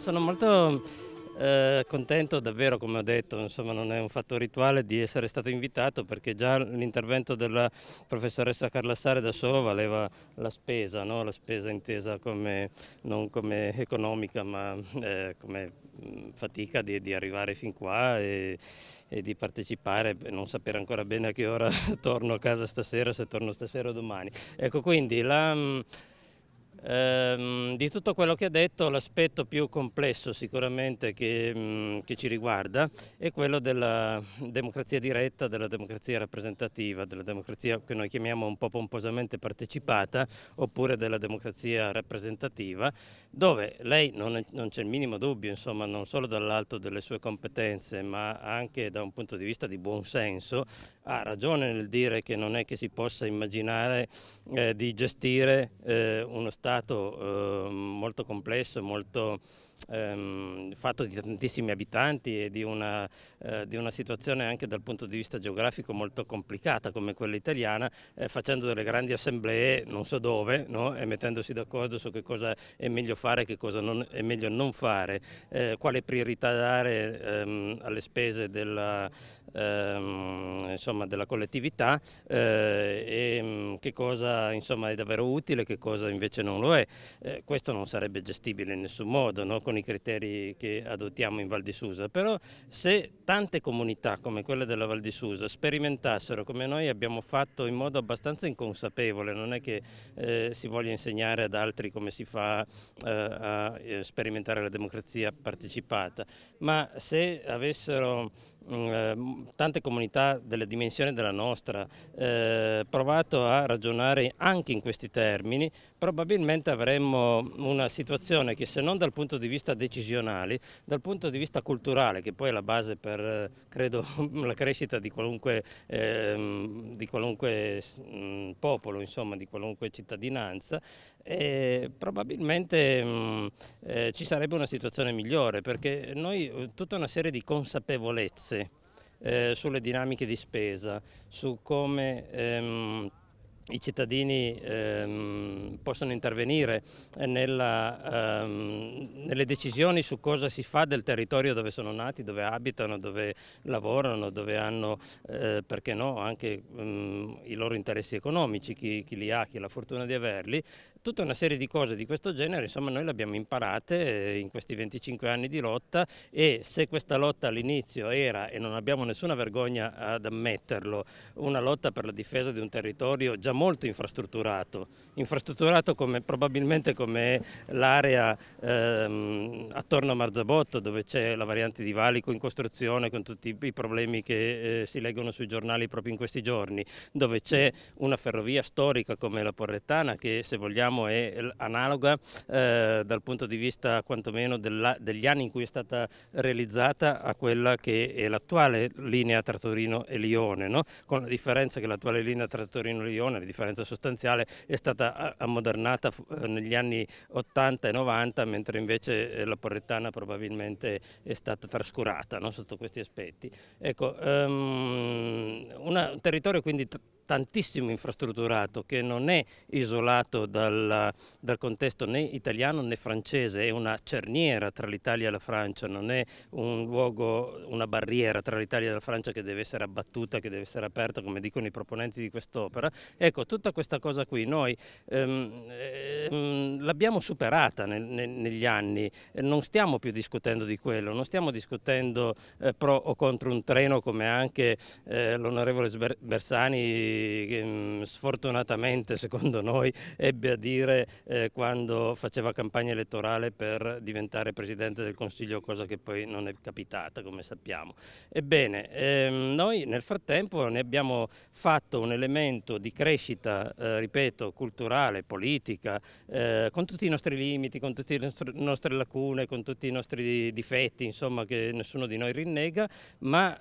sono molto eh, contento davvero, come ho detto, insomma non è un fatto rituale di essere stato invitato perché già l'intervento della professoressa Carla Sare da solo valeva la spesa, no? la spesa intesa come, non come economica ma eh, come fatica di, di, arrivare fin qua e, e di partecipare, non sapere ancora bene a che ora torno a casa stasera, se torno stasera o domani. Ecco quindi la Ehm, di tutto quello che ha detto l'aspetto più complesso sicuramente che, mm, che, ci riguarda è quello della democrazia diretta, della democrazia rappresentativa, della democrazia che noi chiamiamo un po' pomposamente partecipata oppure della democrazia rappresentativa dove lei non, c'è il minimo dubbio insomma non solo dall'alto delle sue competenze ma anche da un punto di vista di buon senso ha ragione nel dire che non è che si possa immaginare eh, di gestire eh, uno Stato stato eh, molto complesso, molto ehm, fatto di tantissimi abitanti e di una, eh, di una, situazione anche dal punto di vista geografico molto complicata come quella italiana, eh, facendo delle grandi assemblee non so dove no? e mettendosi d'accordo su che cosa è meglio fare e che cosa non, è meglio non fare, eh, quale priorità dare ehm, alle spese della ehm, insomma, della collettività eh, e mm, che cosa insomma, è davvero utile, e che cosa invece non lo è. Eh, questo non sarebbe gestibile in nessun modo no? con i criteri che adottiamo in Val di Susa, però se tante comunità come quelle della Val di Susa sperimentassero come noi abbiamo fatto in modo abbastanza inconsapevole, non è che eh, si voglia insegnare ad altri come si fa eh, a eh, sperimentare la democrazia partecipata, ma se avessero Mm, ehm, tante comunità delle dimensioni della nostra, eh, provato a ragionare anche in questi termini, probabilmente avremmo una situazione che se non dal punto di vista decisionale, dal punto di vista culturale, che poi è la base per credo, la crescita di qualunque, eh, di qualunque mh, popolo, insomma, di qualunque cittadinanza, eh, probabilmente mh, eh, ci sarebbe una situazione migliore, perché noi eh, tutta una serie di consapevolezze eh, sulle dinamiche di spesa, su come... Ehm, i cittadini ehm, possono intervenire nella, ehm, nelle decisioni su cosa si fa del territorio dove sono nati, dove abitano, dove lavorano, dove hanno, eh, perché no, anche ehm, i loro interessi economici, chi, chi, li ha, chi ha la fortuna di averli, tutta una serie di cose di questo genere, insomma noi le abbiamo imparate eh, in questi 25 anni di lotta e se questa lotta all'inizio era, e non abbiamo nessuna vergogna ad ammetterlo, una lotta per la difesa di un territorio già molto infrastrutturato, infrastrutturato come, probabilmente come l'area ehm, attorno a Marzabotto dove c'è la variante di Valico in costruzione con tutti i problemi che eh, si leggono sui giornali proprio in questi giorni, dove c'è una ferrovia storica come la Porrettana che se vogliamo diciamo, è analoga eh, dal punto di vista quantomeno della, degli anni in cui è stata realizzata a quella che è l'attuale linea tra Torino e Lione, no? con la differenza che l'attuale linea tra Torino e Lione, la differenza sostanziale, è stata ammodernata eh, negli anni 80 e 90, mentre invece eh, la Porrettana probabilmente è stata trascurata no? sotto questi aspetti. Ecco, um, una, un territorio quindi tantissimo infrastrutturato che non è isolato dal, dal contesto né italiano né francese, è una cerniera tra l'Italia e la Francia, non è un luogo, una barriera tra l'Italia e la Francia che deve essere abbattuta, che deve essere aperta come dicono i proponenti di quest'opera. Ecco, tutta questa cosa qui noi ehm, ehm, l'abbiamo superata nel, nel, negli anni, non stiamo più discutendo di quello, non stiamo discutendo eh, pro o contro un treno come anche eh, l'onorevole Bersani Mm, sfortunatamente secondo noi ebbe a dire eh, quando faceva campagna elettorale per diventare Presidente del Consiglio, cosa che poi non è capitata come sappiamo. Ebbene, ehm, noi nel frattempo ne abbiamo fatto un elemento di crescita, eh, ripeto, culturale, politica, eh, con tutti i nostri limiti, con tutte le nostre lacune, con tutti i nostri difetti, insomma che nessuno di noi rinnega, ma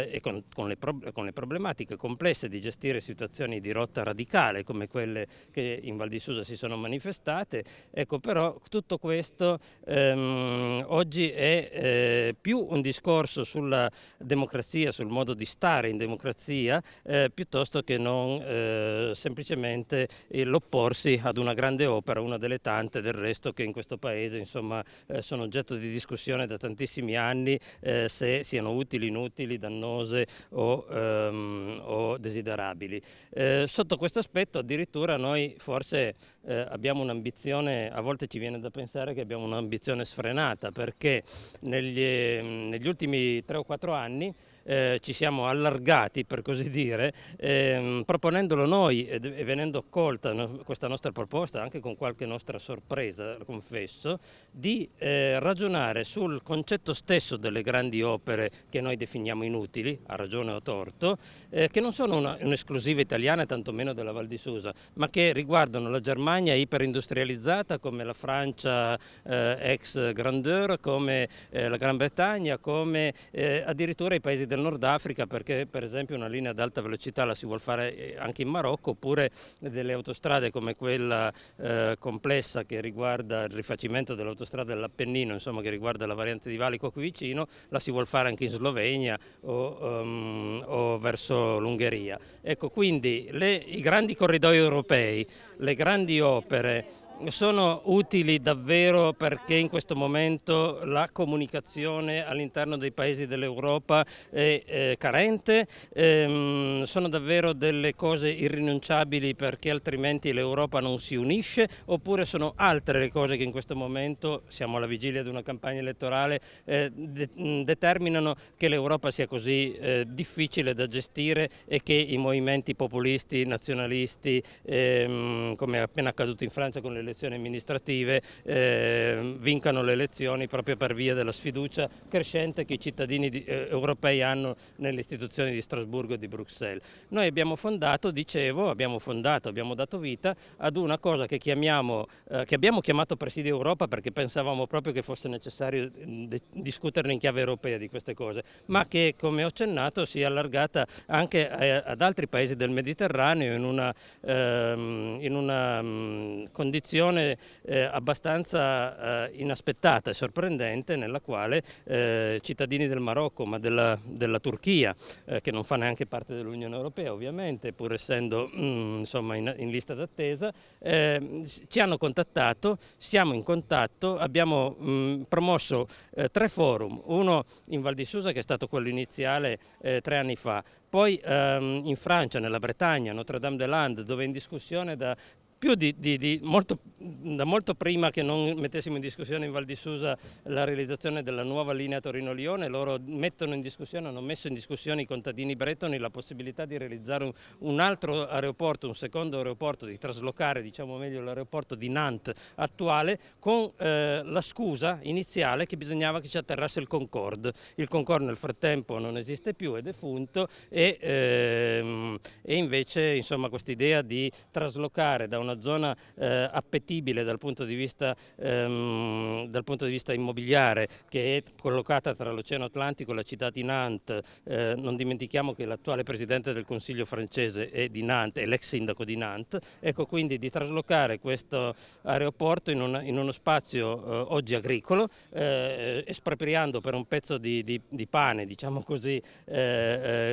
eh, con, con, le con le problematiche complesse di gestire situazioni di rotta radicale come quelle che in Val di Susa si sono manifestate, ecco però tutto questo ehm, oggi è eh, più un discorso sulla democrazia, sul modo di stare in democrazia, eh, piuttosto che non eh, semplicemente eh, l'opporsi ad una grande opera, una delle tante del resto che in questo paese insomma, eh, sono oggetto di discussione da tantissimi anni eh, se siano utili, inutili, dannose o, ehm, o desiderabili sostenibili. Eh, sotto questo aspetto addirittura noi forse eh, abbiamo un'ambizione, a volte ci viene da pensare che abbiamo un'ambizione sfrenata perché negli, ehm, negli ultimi 3 o 4 anni eh, ci siamo allargati per così dire, ehm, proponendolo noi e venendo accolta no, questa nostra proposta anche con qualche nostra sorpresa, confesso, di eh, ragionare sul concetto stesso delle grandi opere che noi definiamo inutili, a ragione o torto, eh, che non sono un'esclusiva italiana, tantomeno della Val di Susa, ma che riguardano la Germania iperindustrializzata come la Francia eh, ex grandeur, come eh, la Gran Bretagna, come eh, addirittura i paesi della Nord Africa perché per esempio una linea ad alta velocità la si vuole fare eh, anche in Marocco oppure delle autostrade come quella eh, complessa che riguarda il rifacimento dell'autostrada dell'Appennino, insomma che riguarda la variante di Valico qui vicino, la si vuole fare anche in Slovenia o, um, o verso l'Ungheria. Ecco, quindi le, i grandi corridoi europei, le grandi opere, sono utili davvero perché in questo momento la comunicazione all'interno dei paesi dell'Europa è eh, carente, ehm, sono davvero delle cose irrinunciabili perché altrimenti l'Europa non si unisce oppure sono altre le cose che in questo momento, siamo alla vigilia di una campagna elettorale, eh, de mm, determinano che l'Europa sia così eh, difficile da gestire e che i movimenti populisti, nazionalisti, ehm, come è appena accaduto in Francia con le elezioni amministrative eh, vincano le elezioni proprio per via della sfiducia crescente che i cittadini di, eh, europei hanno nelle istituzioni di Strasburgo e di Bruxelles. Noi abbiamo fondato, dicevo, abbiamo fondato, abbiamo dato vita ad una cosa che, chiamiamo, eh, che abbiamo chiamato Presidio Europa perché pensavamo proprio che fosse necessario mm, discuterne in chiave europea di queste cose, ma che come ho accennato si è allargata anche a, eh, ad altri paesi del Mediterraneo in una, ehm, in una mh, mm, condizione situazione eh, abbastanza eh, inaspettata e sorprendente nella quale eh, cittadini del Marocco ma della, della Turchia, eh, che non fa neanche parte dell'Unione Europea ovviamente, pur essendo mh, mm, insomma, in, in, lista d'attesa, ehm, ci hanno contattato, siamo in contatto, abbiamo mh, mm, promosso eh, tre forum, uno in Val di Susa che è stato quello iniziale tre anni fa, poi ehm, in Francia, nella Bretagna, Notre Dame de Land, dove è in discussione da più di, di, di molto, da molto prima che non mettessimo in discussione in Val di Susa la realizzazione della nuova linea Torino-Lione, loro mettono in discussione, hanno messo in discussione i contadini bretoni la possibilità di realizzare un, un altro aeroporto, un secondo aeroporto, di traslocare diciamo meglio l'aeroporto di Nantes attuale con eh, la scusa iniziale che bisognava che ci atterrasse il Concorde. Il Concorde nel frattempo non esiste più, è defunto e, ehm, e invece questa idea di traslocare da una una zona eh, appetibile dal punto, vista, ehm, dal punto, di vista, immobiliare che è collocata tra l'Oceano Atlantico e la città di Nantes. Eh, non dimentichiamo che l'attuale Presidente del Consiglio francese è di Nantes, è l'ex sindaco di Nantes. Ecco quindi di traslocare questo aeroporto in, una, in uno spazio eh, oggi agricolo, eh, espropriando per un pezzo di, di, di pane, diciamo così, eh,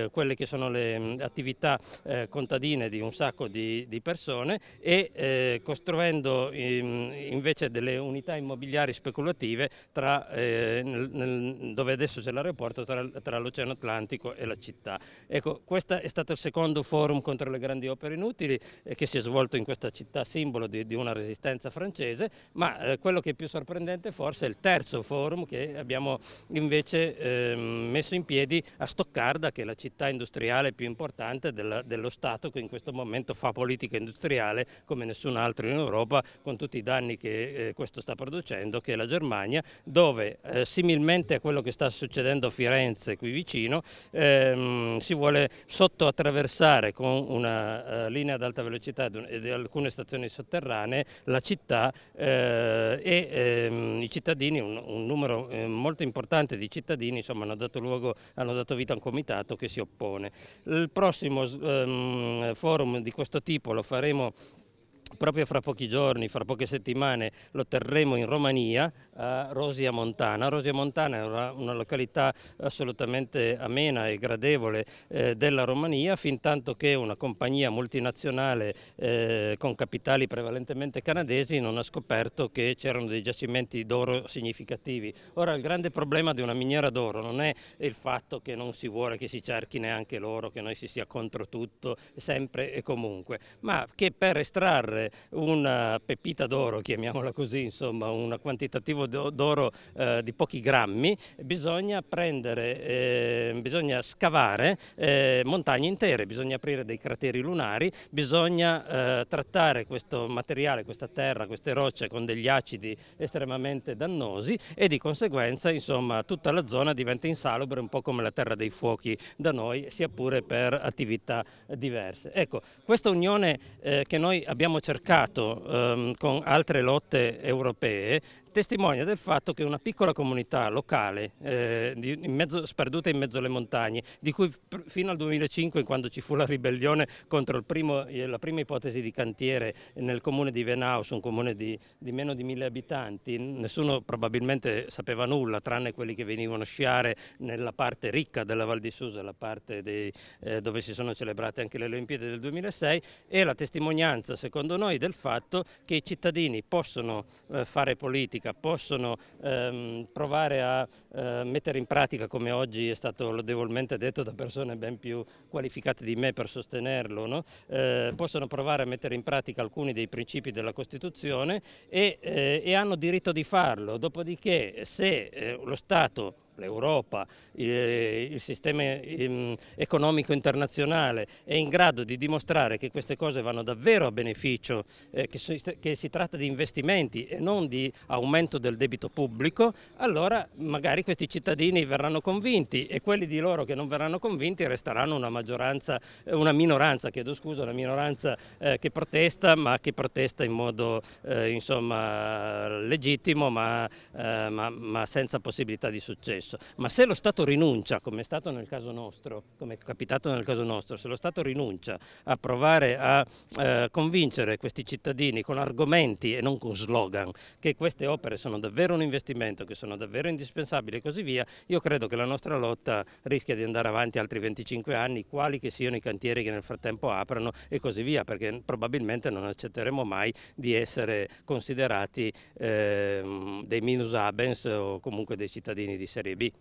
eh, quelle che sono le mh, attività contadine di un sacco di, di persone e eh, costruendo in, ehm, invece delle unità immobiliari speculative tra, eh, nel, nel, dove adesso c'è l'aeroporto tra, tra l'Oceano Atlantico e la città. Ecco, questo è stato il secondo forum contro le grandi opere inutili eh, che si è svolto in questa città simbolo di, di una resistenza francese, ma eh, quello che è più sorprendente forse è il terzo forum che abbiamo invece ehm, messo in piedi a Stoccarda, che è la città industriale più importante della, dello Stato che in questo momento fa politica industriale come nessun altro in Europa con tutti i danni che eh, questo sta producendo, che è la Germania, dove eh, similmente a quello che sta succedendo a Firenze, qui vicino, ehm, si vuole sottoattraversare con una uh, linea ad alta velocità ed eh, alcune stazioni sotterranee la città eh, e ehm, i cittadini, un, un numero eh, molto importante di cittadini insomma, hanno, dato luogo, hanno dato vita a un comitato che si oppone. Il prossimo ehm, forum di questo tipo lo faremo proprio fra pochi giorni, fra poche settimane, lo terremo in Romania, Rosia Montana. Rosia Montana è una, una località assolutamente amena e gradevole eh, della Romania, fin tanto che una compagnia multinazionale eh, con capitali prevalentemente canadesi non ha scoperto che c'erano dei giacimenti d'oro significativi. Ora il grande problema di una miniera d'oro non è il fatto che non si vuole che si cerchi neanche l'oro, che noi si sia contro tutto, sempre e comunque, ma che per estrarre una pepita d'oro, chiamiamola così, insomma, un quantitativo d'oro eh, di pochi grammi, bisogna prendere, eh, bisogna scavare eh, montagne intere, bisogna aprire dei crateri lunari, bisogna eh, trattare questo materiale, questa terra, queste rocce con degli acidi estremamente dannosi e di conseguenza insomma, tutta la zona diventa insalubre un po' come la terra dei fuochi da noi, sia pure per attività diverse. Ecco, questa unione eh, che noi abbiamo cercato ehm, con altre lotte europee testimonia del fatto che una piccola comunità locale eh, di, in mezzo, sperduta in mezzo alle montagne, di cui fino al 2005 quando ci fu la ribellione contro primo, eh, la prima ipotesi di cantiere nel comune di Venaus, un comune di, di meno di mille abitanti, nessuno probabilmente sapeva nulla tranne quelli che venivano a sciare nella parte ricca della Val di Susa, la parte dei, eh, dove si sono celebrate anche le Olimpiadi del 2006 e la testimonianza secondo noi del fatto che i cittadini possono eh, fare politica pratica, possono ehm, provare a eh, mettere in pratica, come oggi è stato lodevolmente detto da persone ben più qualificate di me per sostenerlo, no? eh, possono provare a mettere in pratica alcuni dei principi della Costituzione e, eh, e hanno diritto di farlo. Dopodiché se eh, lo Stato l'Europa, eh, il sistema ehm, economico internazionale è in grado di dimostrare che queste cose vanno davvero a beneficio, eh, che, che, si tratta di investimenti e non di aumento del debito pubblico, allora magari questi cittadini verranno convinti e quelli di loro che non verranno convinti resteranno una maggioranza, eh, una minoranza, chiedo scusa, una minoranza che protesta ma che protesta in modo insomma, legittimo ma, ma, ma senza possibilità di successo stesso, ma se lo Stato rinuncia, come è stato nel caso nostro, come è capitato nel caso nostro, se lo Stato rinuncia a provare a eh, convincere questi cittadini con argomenti e non con slogan che queste opere sono davvero un investimento, che sono davvero indispensabili e così via, io credo che la nostra lotta rischia di andare avanti altri 25 anni, quali che siano i cantieri che nel frattempo aprono e così via, perché probabilmente non accetteremo mai di essere considerati eh, dei minus abens o comunque dei cittadini di serie B. B.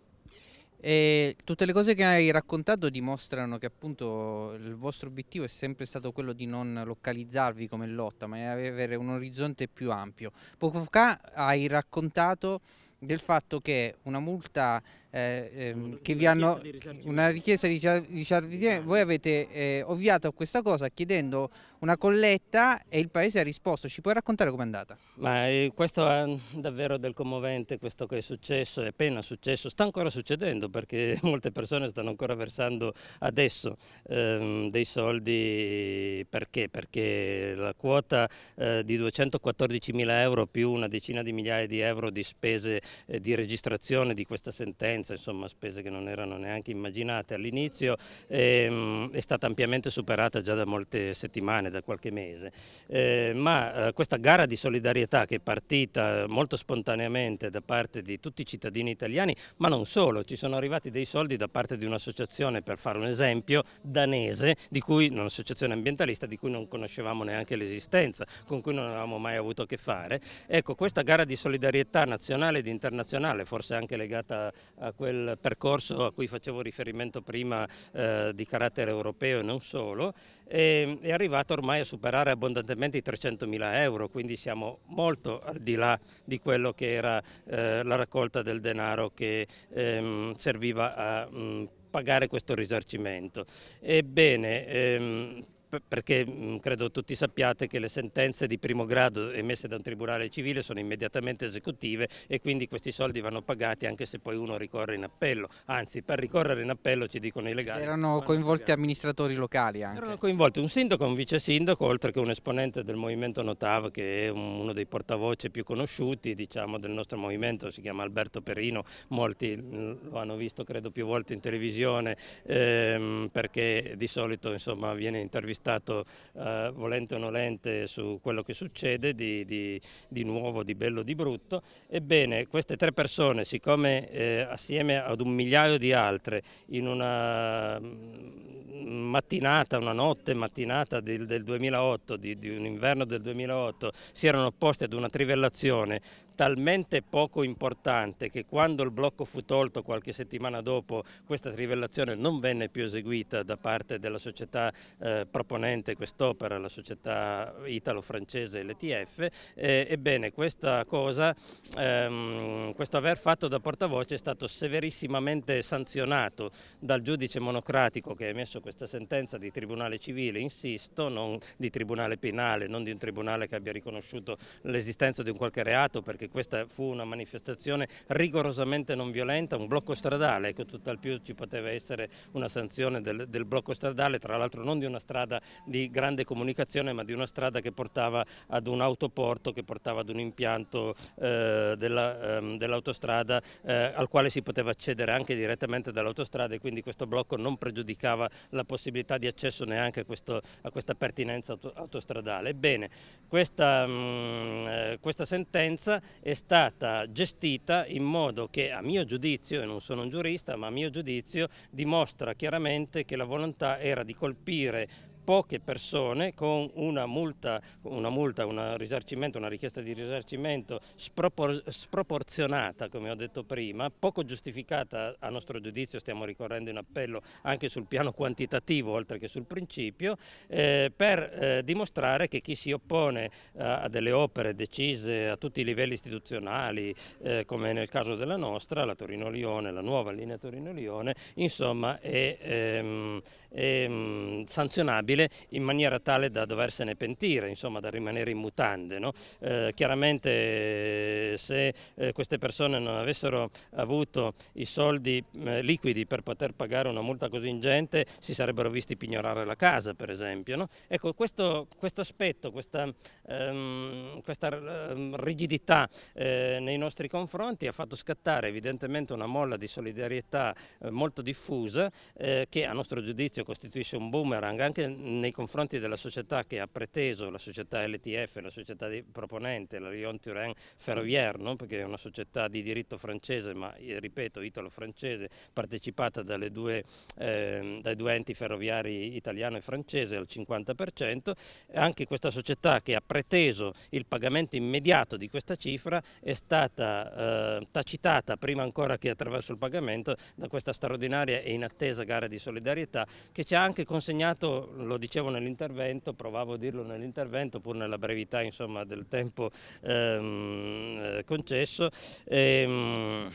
E tutte le cose che hai raccontato dimostrano che appunto il vostro obiettivo è sempre stato quello di non localizzarvi come lotta, ma di avere un orizzonte più ampio. Poco fa hai raccontato del fatto che una multa eh, ehm, che vi hanno una richiesta di risarcimento, voi avete eh, ovviato a questa cosa chiedendo una colletta e il paese ha risposto, ci puoi raccontare com'è andata? Ma eh, questo è davvero del commovente, questo che è successo, è appena successo, sta ancora succedendo perché molte persone stanno ancora versando adesso ehm, dei soldi perché? Perché la quota eh, di 214 mila euro più una decina di migliaia di euro di spese eh, di registrazione di questa sentenza differenza, insomma spese che non erano neanche immaginate all'inizio, ehm, è stata ampiamente superata già da molte settimane, da qualche mese. Eh, ma eh, questa gara di solidarietà che è partita eh, molto spontaneamente da parte di tutti i cittadini italiani, ma non solo, ci sono arrivati dei soldi da parte di un'associazione, per fare un esempio, danese, di cui, un'associazione ambientalista di cui non conoscevamo neanche l'esistenza, con cui non avevamo mai avuto a che fare. Ecco, questa gara di solidarietà nazionale ed internazionale, forse anche legata a a quel percorso a cui facevo riferimento prima eh, di carattere europeo e non solo, e, è arrivato ormai a superare abbondantemente i 300.000 euro, quindi siamo molto al di là di quello che era eh, la raccolta del denaro che ehm, serviva a mh, mm, pagare questo risarcimento. Ebbene, ehm, perché mm, credo tutti sappiate che le sentenze di primo grado emesse da un tribunale civile sono immediatamente esecutive e quindi questi soldi vanno pagati anche se poi uno ricorre in appello, anzi per ricorrere in appello ci dicono i legali. Erano coinvolti amministratori locali anche? Erano coinvolti un sindaco, un vice sindaco, oltre che un esponente del movimento Notav che è uno dei portavoce più conosciuti diciamo, del nostro movimento, si chiama Alberto Perino, molti mm, lo hanno visto credo più volte in televisione ehm, perché di solito insomma, viene intervistato portato eh, volente o nolente su quello che succede di, di, di, nuovo, di bello, di brutto. Ebbene, queste tre persone, siccome eh, assieme ad un migliaio di altre, in una mm, mattinata, una notte mattinata del, del 2008, di, di un inverno del 2008, si erano opposte ad una trivellazione talmente poco importante che quando il blocco fu tolto qualche settimana dopo questa trivellazione non venne più eseguita da parte della società eh, proponente quest'opera, la società italo-francese LTF, eh, ebbene questa cosa, ehm, questo aver fatto da portavoce è stato severissimamente sanzionato dal giudice monocratico che ha emesso questa sentenza di tribunale civile, insisto, non di tribunale penale, non di un tribunale che abbia riconosciuto l'esistenza di un qualche reato perché anzi questa fu una manifestazione rigorosamente non violenta, un blocco stradale, ecco, tutt'al più ci poteva essere una sanzione del, del blocco stradale, tra l'altro non di una strada di grande comunicazione ma di una strada che portava ad un autoporto, che portava ad un impianto eh, ehm, dell'autostrada dell eh, al quale si poteva accedere anche direttamente dall'autostrada e quindi questo blocco non pregiudicava la possibilità di accesso neanche a, questo, a questa pertinenza autostradale. Ebbene, questa, mh, mm, eh, questa sentenza è stata gestita in modo che a mio giudizio, e non sono un giurista, ma a mio giudizio dimostra chiaramente che la volontà era di colpire poche persone con una multa, una multa una una richiesta di risarcimento spropor sproporzionata, come ho detto prima, poco giustificata a nostro giudizio, stiamo ricorrendo in appello anche sul piano quantitativo oltre che sul principio, eh, per eh, dimostrare che chi si oppone eh, a delle opere decise a tutti i livelli istituzionali, eh, come nel caso della nostra, la Torino-Lione, la nuova linea Torino-Lione, insomma è, è, ehm, è ehm, sanzionabile giovanile in maniera tale da doversene pentire, insomma da rimanere in mutande. No? Eh, chiaramente eh, se eh, queste persone non avessero avuto i soldi eh, liquidi per poter pagare una multa così ingente si sarebbero visti pignorare la casa per esempio. No? Ecco questo, questo, aspetto, questa, ehm, questa ehm, rigidità eh, nei nostri confronti ha fatto scattare evidentemente una molla di solidarietà eh, molto diffusa che a nostro giudizio costituisce un boomerang anche nei confronti della società che ha preteso, la società LTF, la società proponente, la Lyon Turin Ferrovierno, perché è una società di diritto francese, ma eh, ripeto italo-francese, partecipata dalle due, eh, dai due enti ferroviari italiano e francese al 50%, anche questa società che ha preteso il pagamento immediato di questa cifra è stata eh, tacitata prima ancora che attraverso il pagamento da questa straordinaria e inattesa gara di solidarietà che ci ha anche consegnato, lo lo dicevo nell'intervento, provavo a dirlo nell'intervento pur nella brevità insomma, del tempo ehm, eh, concesso, ehm,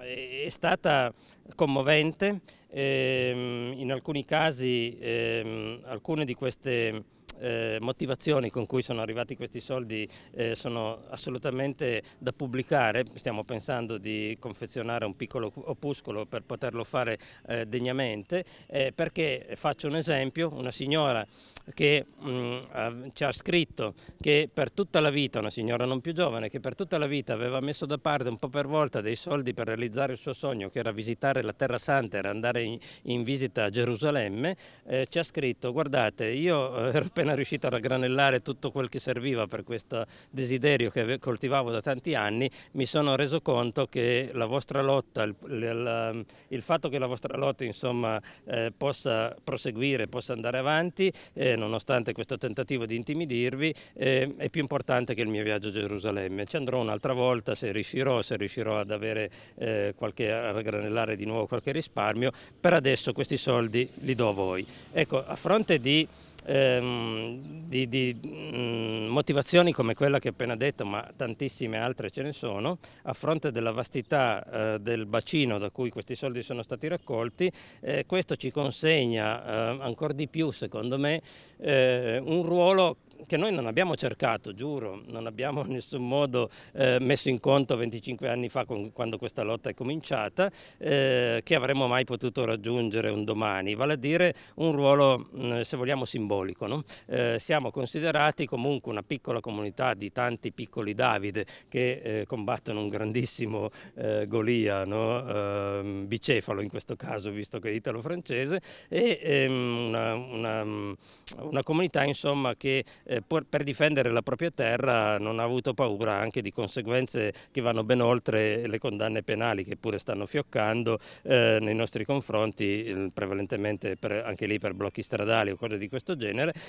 è stata commovente, ehm, in alcuni casi ehm, alcune di queste eh, motivazioni con cui sono arrivati questi soldi eh, sono assolutamente da pubblicare, stiamo pensando di confezionare un piccolo opuscolo per poterlo fare eh, degnamente, eh, perché faccio un esempio, una signora che mh, mm, ha, ci ha scritto che per tutta la vita, una signora non più giovane, che per tutta la vita aveva messo da parte un po' per volta dei soldi per realizzare il suo sogno che era visitare la Terra Santa, era andare in, in visita a Gerusalemme, eh, ci ha scritto guardate io ero eh, pensato appena riuscito a raggranellare tutto quel che serviva per questo desiderio che coltivavo da tanti anni, mi sono reso conto che la vostra lotta, il, il, il fatto che la vostra lotta insomma, eh, possa proseguire, possa andare avanti, eh, nonostante questo tentativo di intimidirvi, eh, è più importante che il mio viaggio a Gerusalemme. Ci andrò un'altra volta se riuscirò, se riuscirò ad avere eh, qualche, a raggranellare di nuovo qualche risparmio. Per adesso questi soldi li do a voi. Ecco, a fronte di ehm, di, di mh, mm, motivazioni come quella che ho appena detto, ma tantissime altre ce ne sono, a fronte della vastità eh, del bacino da cui questi soldi sono stati raccolti, eh, questo ci consegna eh, ancora di più, secondo me, eh, un ruolo che noi non abbiamo cercato, giuro, non abbiamo in nessun modo eh, messo in conto 25 anni fa con, quando questa lotta è cominciata, eh, che avremmo mai potuto raggiungere un domani, vale a dire un ruolo, mm, se vogliamo, simbolico. No? Eh, siamo considerati comunque una piccola comunità di tanti piccoli Davide che eh, combattono un grandissimo eh, Golia, no? Ehm, bicefalo in questo caso, visto che è italo-francese, e ehm, una, una, mm, una comunità insomma che eh, per difendere la propria terra non ha avuto paura anche di conseguenze che vanno ben oltre le condanne penali che pure stanno fioccando eh, nei nostri confronti, prevalentemente anche lì per blocchi stradali o cose di questo genere, eh,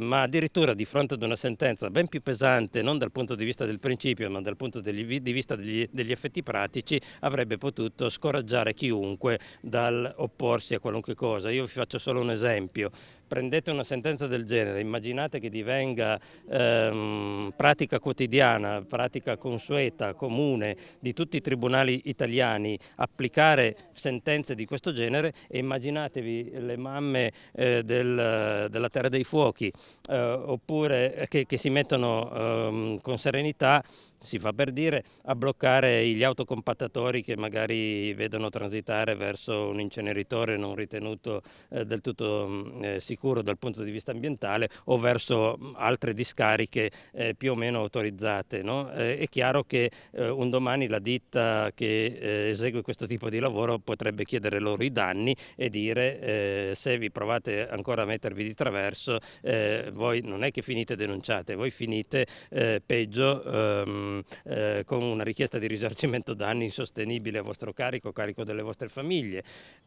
ma, addirittura di fronte ad una sentenza ben più pesante, non dal punto di vista del principio ma dal punto di vista degli, degli effetti pratici, avrebbe potuto scoraggiare chiunque dal opporsi a qualunque cosa. Io vi faccio solo un esempio, prendete una sentenza del genere, immaginate immaginate che divenga ehm, pratica quotidiana, pratica consueta, comune di tutti i tribunali italiani applicare sentenze di questo genere e immaginatevi le mamme eh, del, della terra dei fuochi eh, oppure eh, che, che, si mettono ehm, con serenità si fa per dire, a bloccare gli autocompattatori che magari vedono transitare verso un inceneritore non ritenuto eh, del tutto mm, eh, sicuro dal punto di vista ambientale o verso mm, altre discariche eh, più o meno autorizzate. No? Eh, è chiaro che eh, un domani la ditta che eh, esegue questo tipo di lavoro potrebbe chiedere loro i danni e dire se vi provate ancora a mettervi di traverso voi non è che finite denunciate, voi finite peggio. Ehm, Mm, eh, con una richiesta di risarcimento danni insostenibile a vostro carico, carico delle vostre famiglie.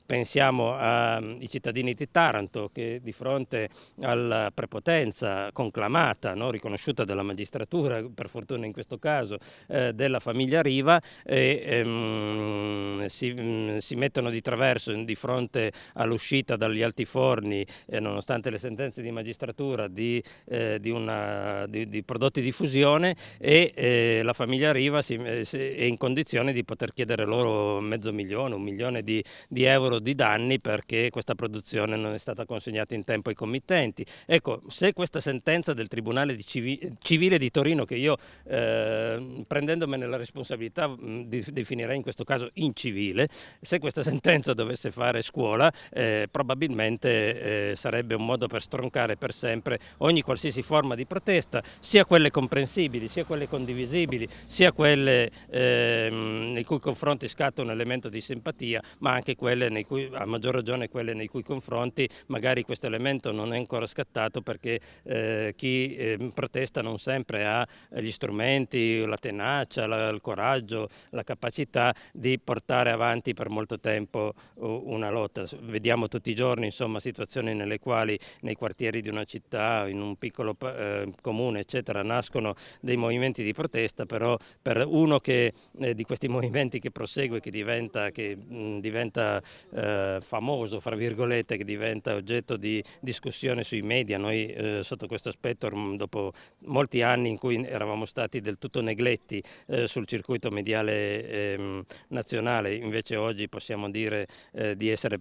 Pensiamo ai cittadini di Taranto che di fronte alla prepotenza conclamata, no, riconosciuta dalla magistratura, per fortuna in questo caso, eh, della famiglia Riva, e, ehm, si, mm, si, mettono di traverso di fronte all'uscita dagli altiforni, eh, nonostante le sentenze di magistratura, di, eh, di, una, di, di prodotti di fusione e eh, la famiglia arriva eh, si, è in condizione di poter chiedere loro mezzo milione, un milione di, di, euro di danni perché questa produzione non è stata consegnata in tempo ai committenti. Ecco, se questa sentenza del Tribunale di Civi, Civile di Torino, che io eh, prendendomene la responsabilità di, definirei in questo caso incivile, se questa sentenza dovesse fare scuola eh, probabilmente eh, sarebbe un modo per stroncare per sempre ogni qualsiasi forma di protesta, sia quelle comprensibili sia quelle condivisibili sensibili, sia quelle ehm, nei cui confronti scatta un elemento di simpatia, ma anche quelle nei cui, a maggior ragione quelle nei cui confronti magari questo elemento non è ancora scattato perché eh, chi eh, protesta non sempre ha gli strumenti, la tenacia, la, il coraggio, la capacità di portare avanti per molto tempo una lotta. Vediamo tutti i giorni insomma, situazioni nelle quali nei quartieri di una città, in un piccolo eh, comune, eccetera, nascono dei movimenti di protesta questa, però per uno che, eh, di questi movimenti che prosegue, che diventa, che, mh, diventa eh, famoso, fra virgolette, che diventa oggetto di discussione sui media, noi eh, sotto questo aspetto dopo molti anni in cui eravamo stati del tutto negletti eh, sul circuito mediale ehm, nazionale, invece oggi possiamo dire eh, di essere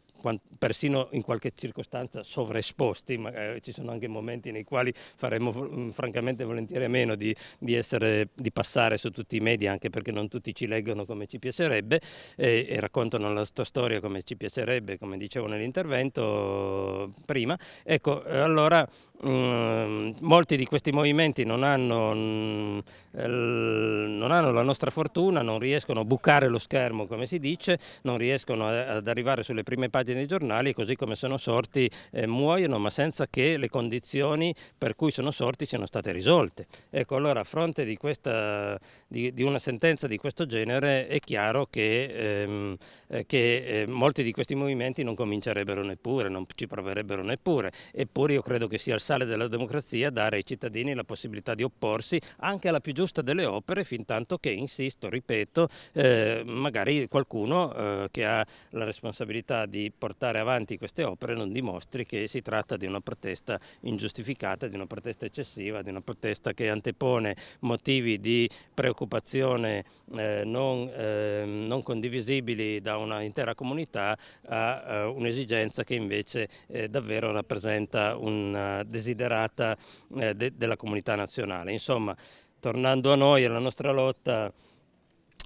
persino in qualche circostanza sovraesposti, ma eh, ci sono anche momenti nei quali faremmo francamente volentieri a meno di, di, essere, di passare su tutti i media, anche perché non tutti ci leggono come ci piacerebbe e, e raccontano la tua storia come ci piacerebbe, come dicevo nell'intervento prima. Ecco, allora mh, mm, molti di questi movimenti non hanno, mh, mm, non hanno, la nostra fortuna, non riescono a bucare lo schermo, come si dice, non riescono a, ad arrivare sulle prime pagine dei giornali, così come sono sorti eh, muoiono, ma senza che le condizioni per cui sono sorti siano state risolte. Ecco, allora a fronte di questa eh, di, di, una sentenza di questo genere è chiaro che, ehm, eh, che eh, molti di questi movimenti non comincerebbero neppure, non ci proverebbero neppure, eppure io credo che sia il sale della democrazia dare ai cittadini la possibilità di opporsi anche alla più giusta delle opere fin tanto che, insisto, ripeto, eh, magari qualcuno eh, che ha la responsabilità di portare avanti queste opere non dimostri che si tratta di una protesta ingiustificata, di una protesta eccessiva, di una protesta che antepone motivi di di preoccupazione eh, non, eh, non, condivisibili da un'intera comunità a uh, un'esigenza che invece eh, davvero rappresenta una desiderata eh, de della comunità nazionale. Insomma, tornando a noi e alla nostra lotta,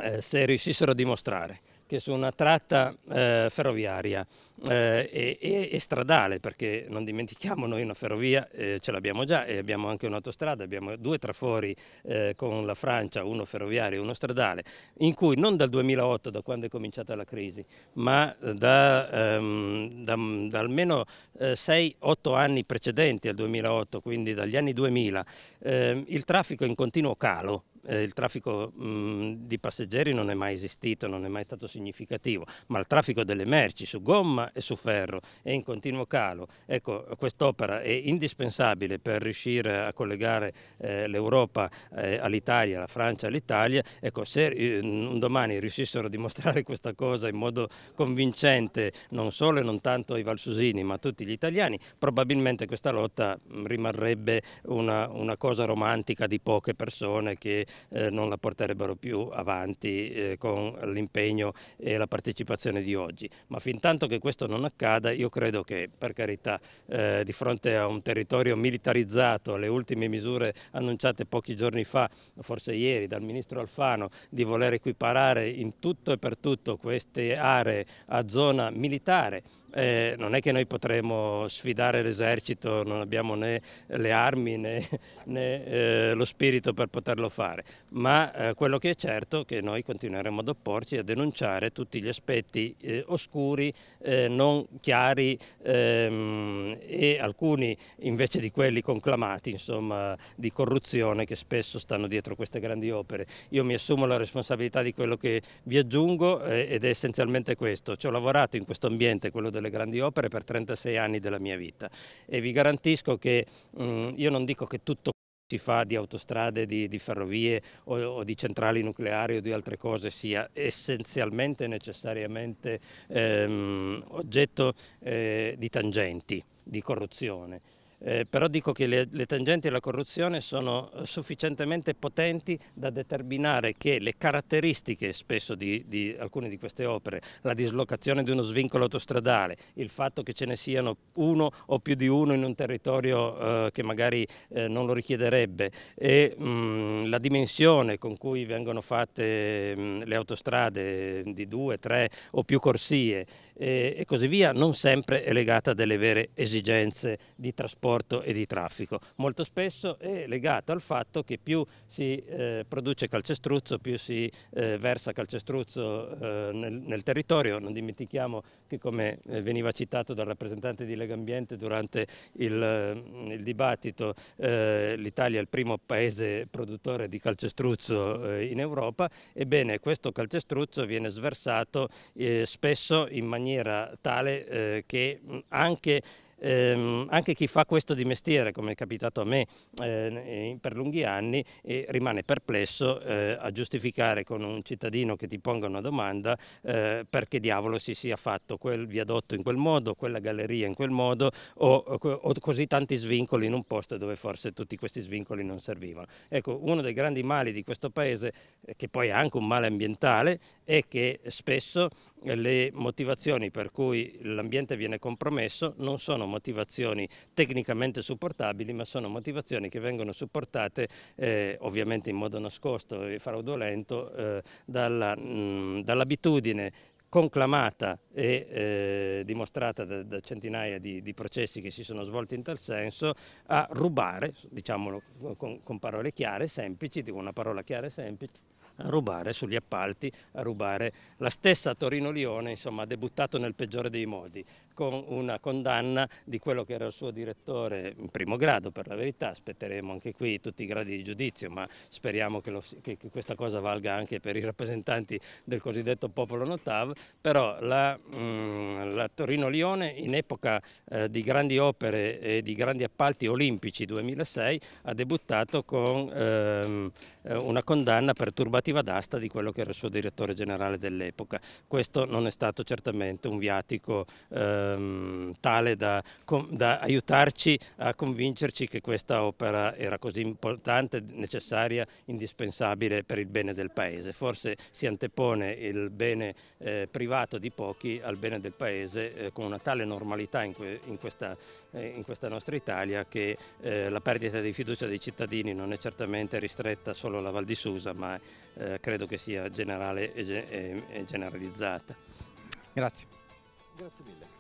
eh, se riuscissero a dimostrare che su una tratta eh, ferroviaria eh, e, e, stradale, perché non dimentichiamo noi una ferrovia eh, ce l'abbiamo già e abbiamo anche un'autostrada, abbiamo due trafori eh, con la Francia, uno ferroviario e uno stradale, in cui non dal 2008, da quando è cominciata la crisi, ma eh, da, ehm, da, da almeno 6-8 eh, anni precedenti al 2008, quindi dagli anni 2000, ehm, il traffico è in continuo calo eh, il traffico mh, mm, di passeggeri non è mai esistito, non è mai stato significativo, ma il traffico delle merci su gomma e su ferro è in continuo calo. Ecco, quest'opera è indispensabile per riuscire a collegare eh, l'Europa eh, all'Italia, la Francia all'Italia. Ecco, se eh, un domani riuscissero a dimostrare questa cosa in modo convincente non solo e non tanto ai valsusini, ma a tutti gli italiani, probabilmente questa lotta mh, mm, rimarrebbe una, una cosa romantica di poche persone che eh, non la porterebbero più avanti eh, con l'impegno e la partecipazione di oggi. Ma fin tanto che questo non accada io credo che per carità eh, di fronte a un territorio militarizzato, alle ultime misure annunciate pochi giorni fa, forse ieri dal ministro Alfano, di voler equiparare in tutto e per tutto queste aree a zona militare, eh, non è che noi potremo sfidare l'esercito, non abbiamo né le armi né, né eh, lo spirito per poterlo fare ma eh, quello che è certo è che noi continueremo ad opporci e a denunciare tutti gli aspetti eh, oscuri, eh, non chiari ehm, e alcuni invece di quelli conclamati, insomma, di corruzione che spesso stanno dietro queste grandi opere. Io mi assumo la responsabilità di quello che vi aggiungo eh, ed è essenzialmente questo. Ci ho lavorato in questo ambiente, quello delle grandi opere, per 36 anni della mia vita e vi garantisco che mh, mm, io non dico che tutto si fa di autostrade, di, di ferrovie o, o, di centrali nucleari o di altre cose sia essenzialmente necessariamente ehm, oggetto eh, di tangenti, di corruzione. Eh, però dico che le, le tangenti alla corruzione sono eh, sufficientemente potenti da determinare che le caratteristiche spesso di, di alcune di queste opere, la dislocazione di uno svincolo autostradale, il fatto che ce ne siano uno o più di uno in un territorio eh, che magari eh, non lo richiederebbe e mh, mm, la dimensione con cui vengono fatte mh, mm, le autostrade di due, tre o più corsie e, eh, e così via, non sempre è legata a delle vere esigenze di trasporto trasporto e di traffico. Molto spesso è legato al fatto che più si eh, produce calcestruzzo, più si eh, versa calcestruzzo eh, nel, nel, territorio. Non dimentichiamo che come eh, veniva citato dal rappresentante di Lega Ambiente durante il, eh, il dibattito, eh, l'Italia è il primo paese produttore di calcestruzzo in Europa. Ebbene, questo calcestruzzo viene sversato spesso in maniera tale che anche ehm, anche chi fa questo di mestiere, come è capitato a me eh, per lunghi anni, eh, rimane perplesso eh, a giustificare con un cittadino che ti ponga una domanda eh, perché diavolo si sia fatto quel viadotto in quel modo, quella galleria in quel modo o, o così tanti svincoli in un posto dove forse tutti questi svincoli non servivano. Ecco, uno dei grandi mali di questo paese, eh, che poi è anche un male ambientale, è che spesso le motivazioni per cui l'ambiente viene compromesso non sono motivazioni tecnicamente supportabili ma sono motivazioni che vengono supportate eh, ovviamente in modo nascosto e fraudolento eh, mm, dall'abitudine dall conclamata e eh, dimostrata da, da centinaia di, di, processi che si sono svolti in tal senso, a rubare, diciamolo con, con parole chiare, semplici, dico una parola chiara e semplice, a rubare sugli appalti, a rubare. La stessa Torino-Lione insomma, ha debuttato nel peggiore dei modi, con una condanna di quello che era il suo direttore in primo grado per la verità, aspetteremo anche qui tutti i gradi di giudizio, ma speriamo che, lo, che questa cosa valga anche per i rappresentanti del cosiddetto popolo notav, però la, mm, la Torino-Lione in epoca eh, di grandi opere e di grandi appalti olimpici 2006 ha debuttato con ehm, eh, una condanna per turbativa d'asta di quello che era il suo direttore generale dell'epoca. Questo non è stato certamente un viatico eh, ehm, tale da, da, aiutarci a convincerci che questa opera era così importante, necessaria, indispensabile per il bene del Paese. Forse si antepone il bene eh, privato di pochi al bene del Paese eh, con una tale normalità in, que in, questa, eh, in questa, nostra Italia che eh, la perdita di fiducia dei cittadini non è certamente ristretta solo alla Val di Susa, ma eh, credo che sia generale e, ge e generalizzata. Grazie. Grazie mille.